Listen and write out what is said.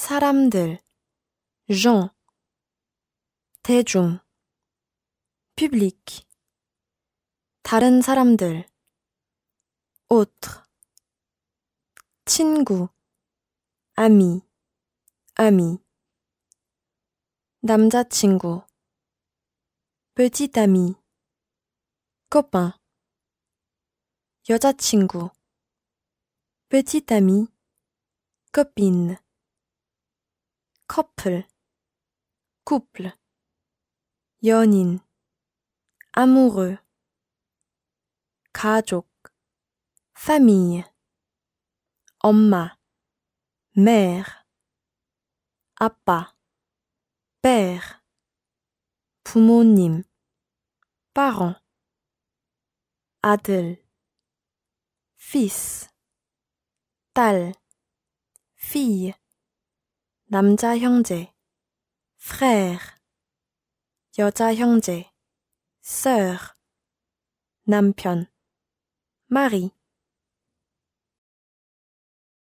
사람들, gens, 대중, public, 다른 사람들, autre, 친구, ami, ami, 남자친구, petit ami, copain, 여자친구, petit ami, copine, couple, couple, yonin amoureux, famille, homma, mère, Appa père, poumonim, parent, Adel fils, fille, 남자 형제 frère 여자 형제 sœur 남편 mari e